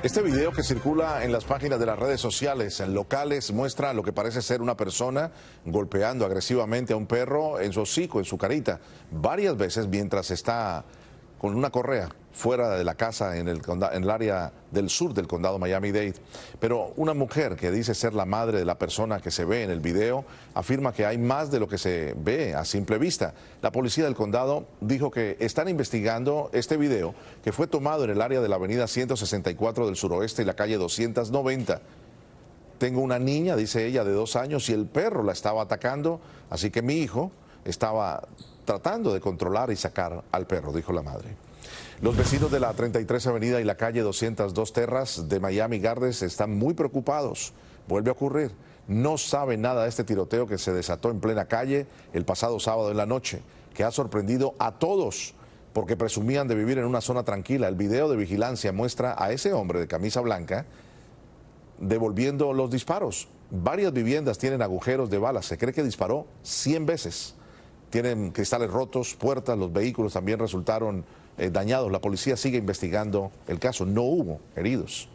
Este video que circula en las páginas de las redes sociales locales muestra lo que parece ser una persona golpeando agresivamente a un perro en su hocico, en su carita, varias veces mientras está con una correa fuera de la casa en el, área del sur del condado Miami-Dade. Pero una mujer que dice ser la madre de la persona que se ve en el video afirma que hay más de lo que se ve a simple vista. La policía del condado dijo que están investigando este video que fue tomado en el área de la avenida 164 del suroeste y la calle 290. Tengo una niña, dice ella, de dos años y el perro la estaba atacando, así que mi hijo estaba tratando de controlar y sacar al perro, dijo la madre. Los vecinos de la 33 Avenida y la calle 202 Terras de Miami Gardens están muy preocupados. Vuelve a ocurrir. No sabe nada de este tiroteo que se desató en plena calle el pasado sábado en la noche, que ha sorprendido a todos porque presumían de vivir en una zona tranquila. El video de vigilancia muestra a ese hombre de camisa blanca devolviendo los disparos. Varias viviendas tienen agujeros de balas. Se cree que disparó 100 veces tienen cristales rotos, puertas, los vehículos también resultaron eh, dañados. La policía sigue investigando el caso, no hubo heridos.